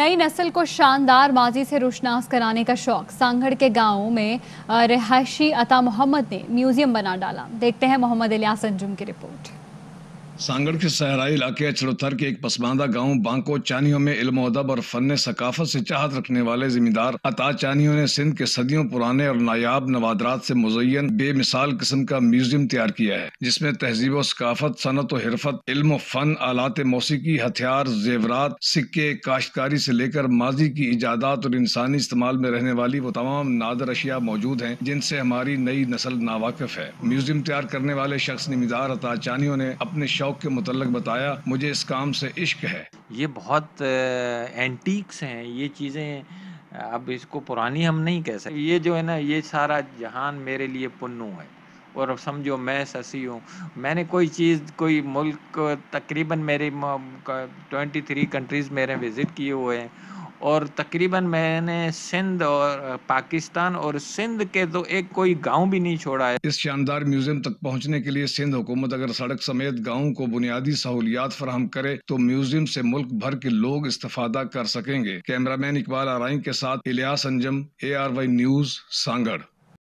नई नस्ल को शानदार माजी से रोशनास कराने का शौक सांगड़ के गाँव में रिहायशी अता मोहम्मद ने म्यूजियम बना डाला देखते हैं मोहम्मद इलियास अंजुम की रिपोर्ट सांगड़ के सहराई इलाके अचड़ोथर के एक पसमानदा गांव बांको चानियों में इल्म अदब और फन सकाफत से चाहत रखने वाले जिम्मेदार अता चानियों ने सिंध के सदियों पुराने और नायाब नवादरात से मुजयन बेमिसाल किस्म का म्यूजियम तैयार किया है जिसमें तहजीब सकाफत सनत हिरफत इल्म फन आलात मौसीकी हथियार जेवरात सिक्के काश्तकारी से लेकर माजी की ईजादात और इंसानी इस्तेमाल में रहने वाली वो तमाम नादर अशिया मौजूद हैं जिनसे हमारी नई नस्ल नावाकफ है म्यूजियम तैयार करने वाले शख्स जिम्मेदार अता चानियों ने अपने शौक शौक के मतलब बताया मुझे इस काम से इश्क है ये बहुत एंटीक्स हैं ये चीज़ें अब इसको पुरानी हम नहीं कह सकते ये जो है ना ये सारा जहान मेरे लिए पुन्नू है और समझो मैं ससी हूँ मैंने कोई चीज़ कोई मुल्क तकरीबन मेरे ट्वेंटी थ्री कंट्रीज़ मेरे विज़िट किए हुए हैं और तकरीबन मैंने सिंध और पाकिस्तान और सिंध के तो एक कोई गांव भी नहीं छोड़ा है इस शानदार म्यूजियम तक पहुंचने के लिए सिंध हुकूमत अगर सड़क समेत गाँव को बुनियादी सहूलियात फराहम करे तो म्यूजियम से मुल्क भर के लोग इस्तेफादा कर सकेंगे कैमरामैन इकबाल आरई के साथ Ilyas Anjum A R Y news Sanghar